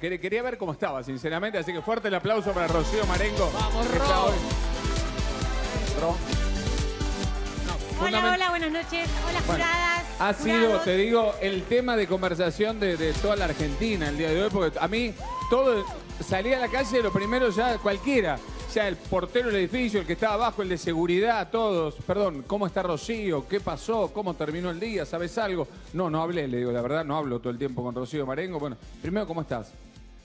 quería ver cómo estaba, sinceramente, así que fuerte el aplauso para Rocío Marengo. Vamos, Hola, hola, buenas noches. Hola, juradas. Ha sido, te digo, el tema de conversación de, toda la Argentina el día de hoy, porque a mí todo salía a la calle de lo primero ya cualquiera. O sea, el portero del edificio, el que estaba abajo, el de seguridad, todos. Perdón, ¿cómo está Rocío? ¿Qué pasó? ¿Cómo terminó el día? ¿Sabes algo? No, no hablé, le digo, la verdad, no hablo todo el tiempo con Rocío Marengo. Bueno, primero, ¿cómo estás?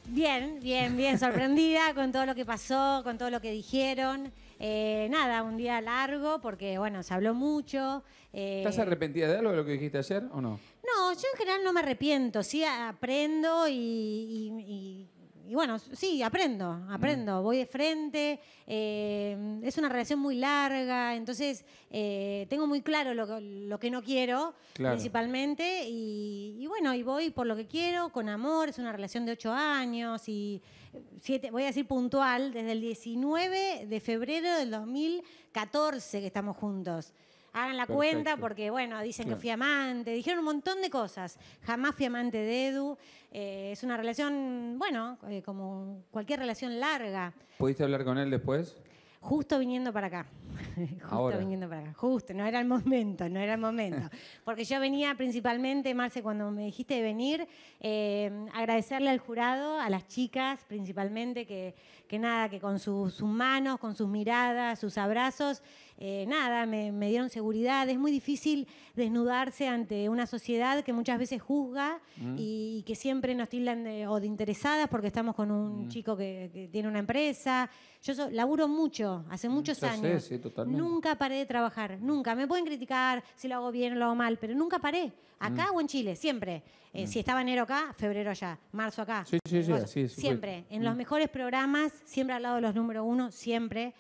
Bien, bien, bien, sorprendida con todo lo que pasó, con todo lo que dijeron. Eh, nada, un día largo porque, bueno, se habló mucho. Eh. ¿Estás arrepentida de algo de lo que dijiste ayer o no? No, yo en general no me arrepiento, sí aprendo y y bueno, sí, aprendo, mm. aprendo, voy de frente, eh, es una relación muy larga, entonces eh, tengo muy claro lo que, no quiero principalmente y, bueno, y voy por lo que quiero, con amor, es una relación de ocho años y eh, siete, voy a decir puntual, desde el 19 de febrero del 2014 que estamos juntos. Hagan la cuenta porque, bueno, dicen que fui amante, dijeron un montón de cosas. Jamás fui amante de Edu. Eh, es una relación, bueno, eh, como cualquier relación larga. ¿Pudiste hablar con él después? Justo viniendo para acá. Justo viniendo para acá. Justo, no era el momento, no era el momento. Porque yo venía principalmente, Marce, cuando me dijiste venir, eh, agradecerle al jurado, a las chicas principalmente, que, que nada, que con sus manos, con sus miradas, sus abrazos, eh, nada, me, dieron seguridad. Es muy difícil desnudarse ante una sociedad que muchas veces juzga mm. y, que siempre nos tildan de, o de interesadas porque estamos con un mm. chico que, tiene una empresa. Yo laburo mucho, hace mm, muchos años. sí, totalmente. Nunca paré de trabajar, nunca. Me pueden criticar si lo hago bien o lo hago mal, pero nunca paré. Acá o en Chile, siempre. Eh, si estaba enero acá, febrero allá, marzo acá. sí, sí, Siempre, en los mejores programas, siempre al lado de los número uno, siempre.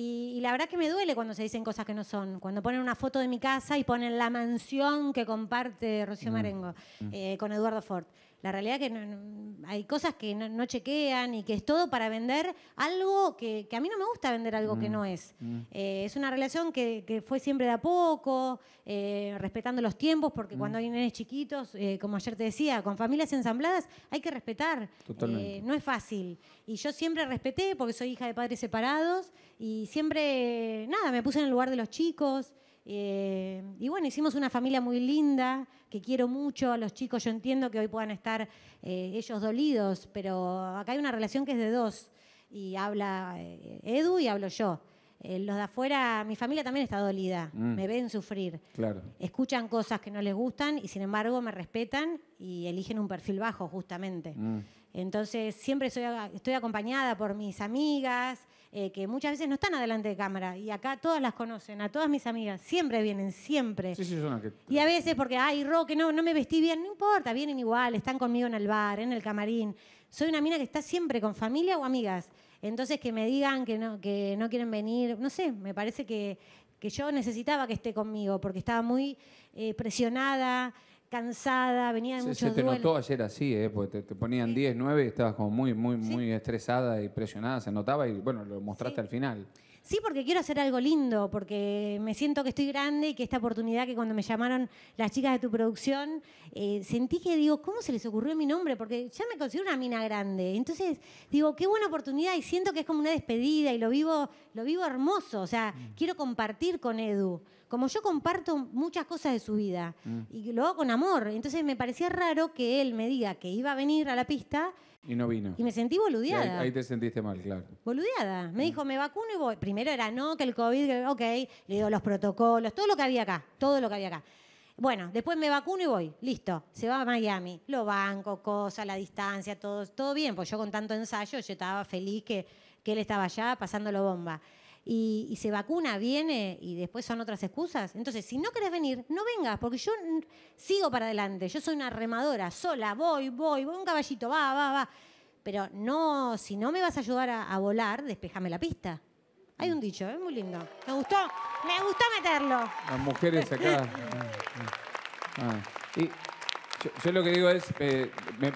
Y, la verdad que me duele cuando se dicen cosas que no son. Cuando ponen una foto de mi casa y ponen la mansión que comparte Rocío mm. Marengo eh, con Eduardo Ford la realidad que hay cosas que no, chequean y que es todo para vender algo que, a mí no me gusta vender algo que mm, no es. Mm. Eh, es una relación que, fue siempre de a poco, eh, respetando los tiempos, porque mm. cuando hay nenes chiquitos, eh, como ayer te decía, con familias ensambladas hay que respetar. no es fácil. Y yo siempre respeté porque soy hija de padres separados y siempre, nada, me puse en el lugar de los chicos. Eh, y bueno, hicimos una familia muy linda, que quiero mucho a los chicos. Yo entiendo que hoy puedan estar eh, ellos dolidos, pero acá hay una relación que es de dos. Y habla eh, Edu y hablo yo. los de afuera, mi familia también está dolida, mm. me ven sufrir. Claro. Escuchan cosas que no les gustan y sin embargo me respetan y eligen un perfil bajo, justamente. Mm. Entonces, siempre estoy acompañada por mis amigas, eh, que muchas veces no están adelante de cámara y acá todas las conocen, a todas mis amigas, siempre vienen, siempre. Y a veces porque, ay, Roque, no, no me vestí bien, no importa, vienen igual, están conmigo en el bar, en el camarín. Soy una mina que está siempre con familia o amigas. Entonces que me digan que no, que no quieren venir, no sé, me parece que, que yo necesitaba que esté conmigo porque estaba muy eh, presionada, cansada, venía de se, Se te notó ayer así, eh, Porque te, ponían 10, 9 y estabas como muy, muy, muy estresada y presionada, se notaba y bueno, lo mostraste al final. Sí, porque quiero hacer algo lindo, porque me siento que estoy grande y que esta oportunidad que cuando me llamaron las chicas de tu producción, eh, sentí que digo, ¿cómo se les ocurrió mi nombre? Porque ya me considero una mina grande. Entonces, digo, qué buena oportunidad y siento que es como una despedida y lo vivo, lo vivo hermoso. O sea, mm. quiero compartir con Edu. Como yo comparto muchas cosas de su vida mm. y lo hago con amor entonces me parecía raro que él me diga que iba a venir a la pista. Y no vino. Y me sentí boludeada. Ahí, te sentiste mal, claro. Boludeada. Me mm. dijo, me vacuno y voy. Primero era no, que el COVID, ok. Le digo los protocolos, todo lo que había acá, todo lo que había acá. Bueno, después me vacuno y voy. Listo, se va a Miami. Lo banco, cosa, la distancia, todo, todo bien. Pues yo con tanto ensayo, yo estaba feliz que, que él estaba allá pasándolo bomba y, se vacuna, viene y después son otras excusas. Entonces, si no querés venir, no vengas, porque yo sigo para adelante. Yo soy una remadora, sola, voy, voy, voy un caballito, va, va, va. Pero no, si no me vas a ayudar a, volar, despejame la pista. Hay un dicho, es muy lindo. Me gustó, me gustó meterlo. Las mujeres acá. Ah, ah, ah. Y... Yo, lo que digo es, eh,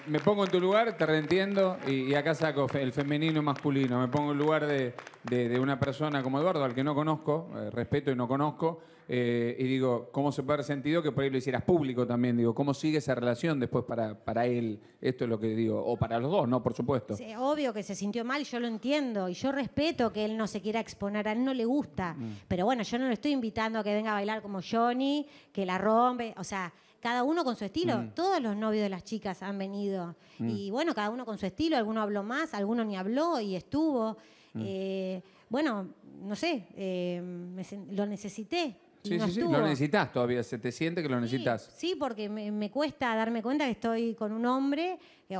me, pongo en tu lugar, te reentiendo, y, acá saco el femenino y masculino. Me pongo en lugar de, una persona como Eduardo, al que no conozco, eh, respeto y no conozco, eh, y digo, ¿cómo se puede haber sentido que por ahí lo hicieras público también? Digo, ¿cómo sigue esa relación después para, para él? Esto es lo que digo, o para los dos, ¿no? Por supuesto. obvio que se sintió mal, yo lo entiendo, y yo respeto que él no se quiera exponer, a él no le gusta, mm. pero bueno, yo no lo estoy invitando a que venga a bailar como Johnny, que la rompe, o sea cada uno con su estilo. Mm. Todos los novios de las chicas han venido. Mm. Y bueno, cada uno con su estilo. Alguno habló más, alguno ni habló y estuvo. Mm. Eh, bueno, no sé, eh, lo necesité. Sí, sí, sí, lo necesitas todavía, se te siente que lo necesitas. Sí, porque me, cuesta darme cuenta que estoy con un hombre, eh,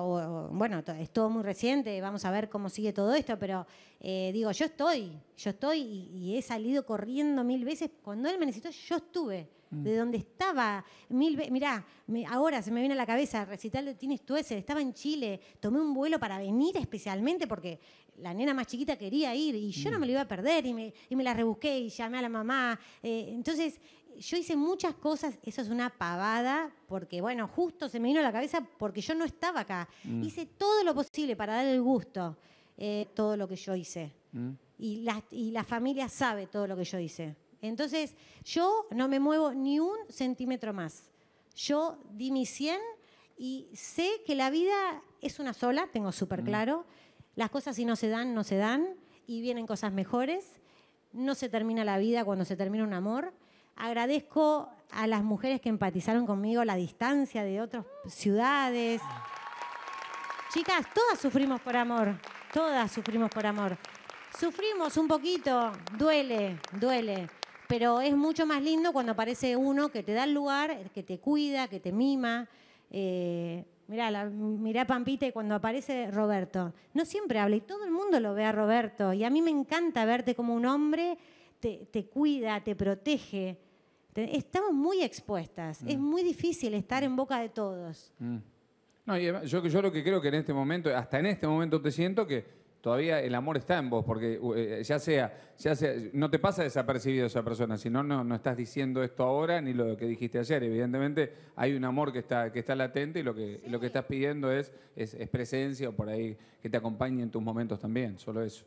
bueno, es todo muy reciente, vamos a ver cómo sigue todo esto, pero eh, digo, yo estoy, yo estoy y, he salido corriendo mil veces. Cuando él me necesitó, yo estuve. Mm. De donde estaba, mil veces, mirá, ahora se me viene a la cabeza, recital de Tienes ese estaba en Chile, tomé un vuelo para venir especialmente porque la nena más chiquita quería ir y yo no me mm. lo iba a perder y me, la rebusqué y llamé a la mamá. Eh, entonces, yo hice muchas cosas, eso es una pavada, porque bueno, justo se me vino a la cabeza porque yo no estaba acá. Mm. Hice todo lo posible para dar el gusto, eh, todo lo que yo hice. Mm. Y, la, familia sabe todo lo que yo hice. Entonces, yo no me muevo ni un centímetro más. Yo di mi 100 y sé que la vida es una sola, tengo súper claro. Las cosas si no se dan, no se dan y vienen cosas mejores. No se termina la vida cuando se termina un amor. Agradezco a las mujeres que empatizaron conmigo la distancia de otras ciudades. Chicas, todas sufrimos por amor, todas sufrimos por amor. Sufrimos un poquito, duele, duele, pero es mucho más lindo cuando aparece uno que te da el lugar, que te cuida, que te mima. Eh, Mirá, Pampite, cuando aparece Roberto. No siempre habla y todo el mundo lo ve a Roberto. Y a mí me encanta verte como un hombre, te, cuida, te protege. estamos muy expuestas. Es mm. muy difícil estar en boca de todos. Mm. yo, yo lo que creo que en este momento, hasta en este momento te siento que todavía el amor está en vos, porque eh, ya, sea, ya sea, no te pasa desapercibido esa persona, si no, no estás diciendo esto ahora ni lo que dijiste ayer. Evidentemente hay un amor que está, que está latente y lo que, lo que estás pidiendo es, es, presencia o por ahí que te acompañe en tus momentos también, solo eso.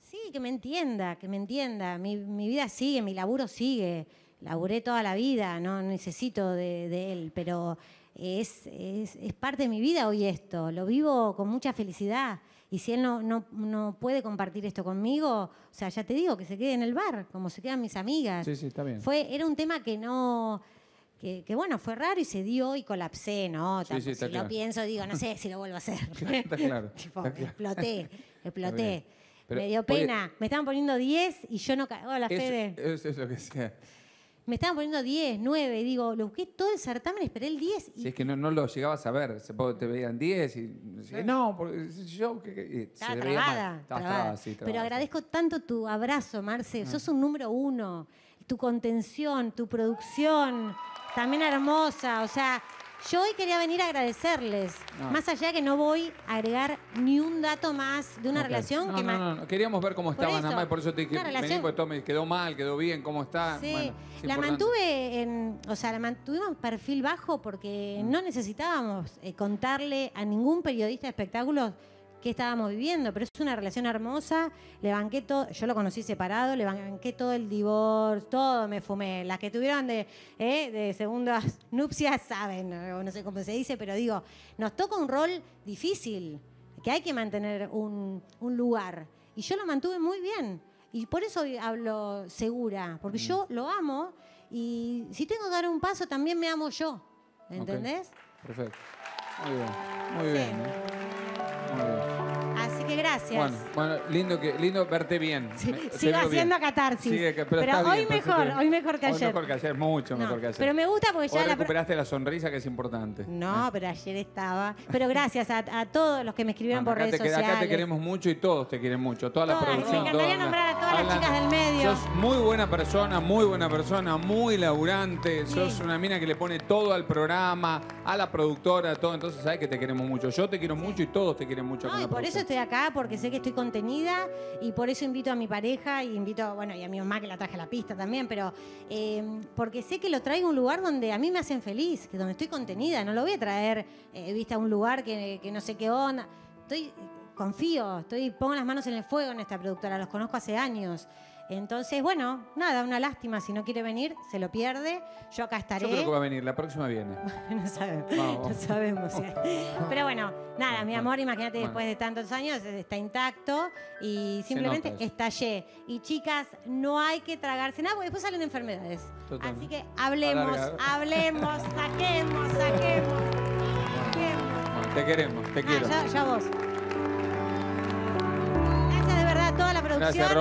Sí, que me entienda, que me entienda. Mi, vida sigue, mi laburo sigue. Laburé toda la vida, no necesito de, él, pero es, es, es parte de mi vida hoy esto. Lo vivo con mucha felicidad. Y si él no, no, no, puede compartir esto conmigo, o sea, ya te digo, que se quede en el bar, como se quedan mis amigas. Sí, sí, está bien. Fue, era un tema que no... Que, bueno, fue raro y se dio y colapsé, ¿no? Sí, sí, está si lo pienso, digo, no sé si lo vuelvo a hacer. está claro. exploté, exploté. me dio pena. me estaban poniendo 10 y yo no... Hola, la Fede. Eso es lo que sea me estaban poniendo 10, 9, digo, lo busqué todo el certamen, esperé el 10. Si es que no, lo llegabas a ver, te veían 10 y, no, porque yo que trabada, Pero agradezco tanto tu abrazo, Marce, ah. sos un número uno, tu contención, tu producción, también hermosa, o sea, yo hoy quería venir a agradecerles, más allá que no voy a agregar ni un dato más de una relación no, que no, no, queríamos ver cómo estaban, nada más, por eso te dije, relación... Pues, quedó mal, quedó bien, cómo está. Sí, la mantuve en, o sea, la mantuvimos perfil bajo porque mm. no necesitábamos eh, contarle a ningún periodista de espectáculos qué estábamos viviendo, pero es una relación hermosa, le banqué todo, yo lo conocí separado, le banqué todo el divorcio, todo me fumé, las que tuvieron de, segunda eh, de segundas nupcias saben, no sé cómo se dice, pero digo, nos toca un rol difícil, que hay que mantener un, lugar, y yo lo mantuve muy bien, y por eso hablo segura, porque yo lo amo, y si tengo que dar un paso, también me amo yo, ¿entendés? Perfecto. Muy bien, Muy bien. ¿eh? gracias. Bueno, lindo, que, lindo verte bien. Sí, sigo haciendo a catarsis. sí pero, hoy mejor, hoy mejor que ayer. Hoy mejor que ayer, mucho mejor que ayer. Pero me gusta porque ya... Hoy recuperaste la sonrisa que es importante. No, eh. pero ayer estaba... Pero gracias a, todos los que me escribieron por redes sociales. Acá te queremos mucho y todos te quieren mucho. Toda todas, la producción. Me encantaría nombrar a todas las chicas del medio. Sos muy buena persona, muy buena persona, muy laburante. Sos una mina que le pone todo al programa a la productora, todo. Entonces, sabes que te queremos mucho. Yo te quiero mucho y todos te quieren mucho. y por eso estoy acá, porque sé que estoy contenida y por eso invito a mi pareja y invito, bueno, y a mi mamá que la traje a la pista también, pero eh, porque sé que lo traigo a un lugar donde a mí me hacen feliz, que donde estoy contenida. No lo voy a traer, eh, a un lugar que, que no sé qué onda. Estoy confío, estoy, pongo las manos en el fuego en esta productora, los conozco hace años. Entonces, bueno, nada, una lástima. Si no quiere venir, se lo pierde. Yo acá estaré. Yo creo que va a venir, la próxima viene. no sabemos. No ¿eh? sabemos. Pero bueno, nada, mi amor, imagínate después de tantos años, eh, está intacto y simplemente estallé. Y chicas, no hay que tragarse nada porque después salen enfermedades. Así que hablemos, hablemos, saquemos, saquemos. Te queremos, te ah, quiero. ya, vos. Gracias de verdad a toda la producción.